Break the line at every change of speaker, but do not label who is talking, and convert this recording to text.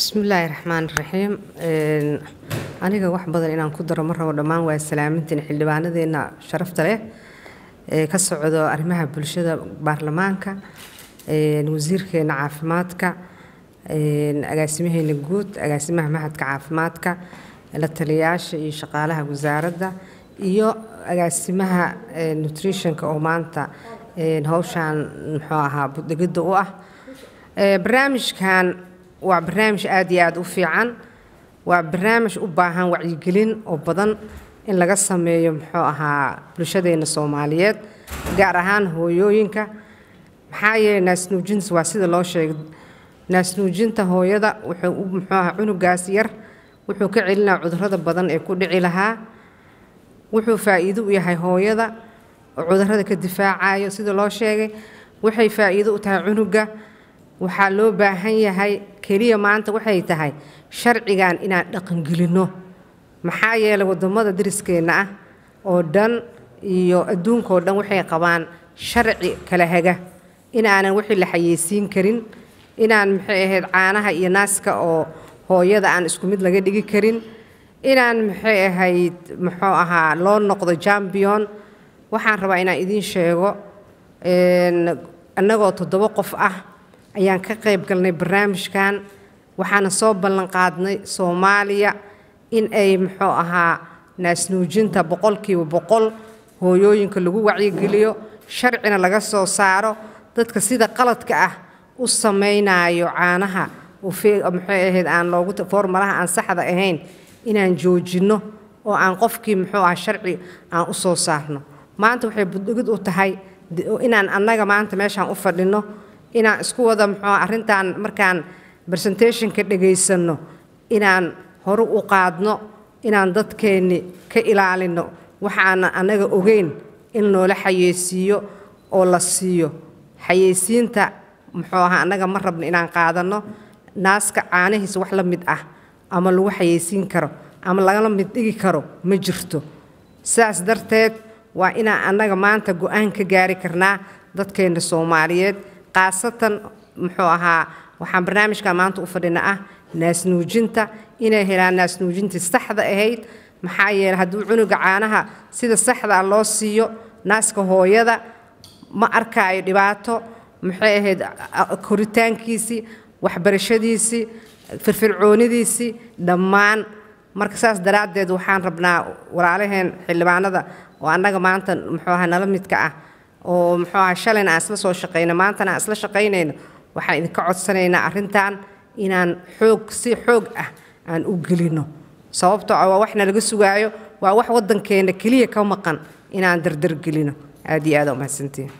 bismillaahi raxmaan raxiim aniga wax badan inaan ku daro ma rabo dhammaan waa salaamintiin xildhibaanadeena sharafta leh ka socdo arrimaha bulshada baarlamaanka wasiirkeena caafimaadka agaasimaheena guud agaasimaha mahadka caafimaadka la taliyayaasha iyo shaqaalaha wasaaradda iyo agaasimaha nutritionka oo maanta howshaan muxuu ahaa budegidda u ah barnaamijkan waa barnaamij aad iyo aad u fiican waa barnaamij u baahan wacyigelin oo badan in laga sameeyo muxuu ahaa bulshadeena soomaaliyeed gaar ahaan hooyooyinka maxaa yeeley naasnuujinta waa sida loo sheegay naasnuujinta hooyada wuxuu muxuu ahaa cunugaas yar wuxuu ka celinaa cudurada badan ee ku dhici lahaa wuxuu faa'iido u yahay hooyada oo cudurrada ka difaacayo sida loo sheegay waxay faa'iido u tahay cunuga waxaa loo baahan yahay keliya maanta waxay tahay sharcigan inaan dhaqangelinno maxaa yeelay wadamada dariskeenna ah oo dhan iyo adduunka oo dhan waxay qabaan sharci kala haga inaanan wixii la xayeysiin karin inaan maxay ahayd caanaha iyo naaska oo hooyada aan isku mid laga dhigi karin inaan maxay ahayd muxuu ahaa loo noqdo jambion waxaan rabaa inaan idiin sheego annagoo toddoba qof ah ayaan ka qayb galnay barnaamijkan waxaana soo ballanqaadnay soomaaliya in ay muxuu ahaa naasnuujinta boqolkiiba boqol hooyooyinka lagu wacyigeliyo sharcina laga soo saaro dadka sida qaladka ah u samaynaayo caanaha muxay ahayd aan loogu foormalaha aan saxda ahayn inaan joojinno oo aan qofkii muxuu ah sharci aan u soo saarno maanta waxay budhigid u tahay inaan annaga maanta meeshaan u fadhinno inaan isku wada muxuu ah arrintan markaan presentationka dhegaysanno inaan horu u qaadno inaan dadkeenni ka ilaalino waxaana annaga ogeyn in loola xayeysiiyo oo la siiyo xayeysiinta muxuu aha annaga ma rabno inaan qaadanno naaska caanihiisa wax la mid ah ama lagu xayeysiin karo ama lagala mid dhigi karo ma jirto sidaas darteed waa inaan annaga maanta go-aan ka gaari karnaa dadkeenna soomaaliyeed kaasatan muxuu ahaa waxaan barnaamijka maanta u fadhina ah naasnuujinta inay helaan naasnuujintii saxda ahayd maxaa yeele hadduu cunuga caanaha sida saxdaa ah loo siiyo naaska hooyada ma arkaayo dhibaato maxay ahayd koritaankiisii waxbarashadiisii firfircoonidiisii dhammaan marka saas daraaddeed waxaan rabnaa walaalaheen xildhibaanada oo annaga maanta muxuu ahaa nala midka ah oo muxuu ahaa shalayna aan isla soo shaqayna maantana aan isla shaqaynayno waxaan idinka codsanaynaa arintan inaan xoog si xoog ah aan u gelino sababtoo ah waa waxna laga sugaayo waa wax waddankeenna keliya ka maqan inaan dardargelino aad iyo aada umahadsantiin